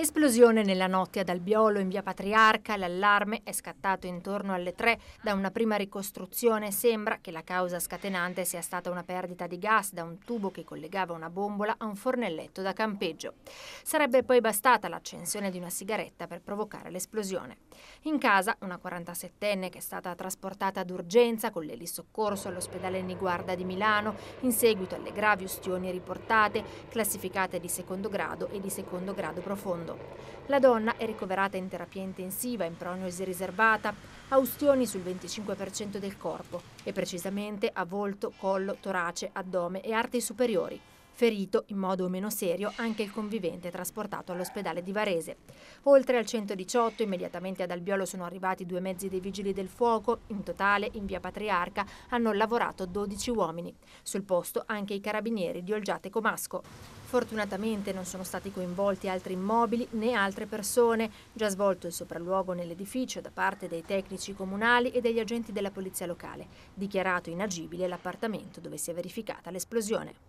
Esplosione nella notte ad Albiolo in via Patriarca, l'allarme è scattato intorno alle 3. Da una prima ricostruzione sembra che la causa scatenante sia stata una perdita di gas da un tubo che collegava una bombola a un fornelletto da campeggio. Sarebbe poi bastata l'accensione di una sigaretta per provocare l'esplosione. In casa una 47enne che è stata trasportata d'urgenza con l'elisoccorso all'ospedale Niguarda di Milano in seguito alle gravi ustioni riportate, classificate di secondo grado e di secondo grado profondo mondo. La donna è ricoverata in terapia intensiva, in prognosi riservata, ha ustioni sul 25% del corpo e precisamente a volto, collo, torace, addome e arti superiori. Ferito in modo meno serio anche il convivente trasportato all'ospedale di Varese. Oltre al 118, immediatamente ad Albiolo sono arrivati due mezzi dei vigili del fuoco. In totale, in via Patriarca, hanno lavorato 12 uomini. Sul posto anche i carabinieri di Olgiate Comasco. Fortunatamente non sono stati coinvolti altri immobili né altre persone. Già svolto il sopralluogo nell'edificio da parte dei tecnici comunali e degli agenti della polizia locale. Dichiarato inagibile l'appartamento dove si è verificata l'esplosione.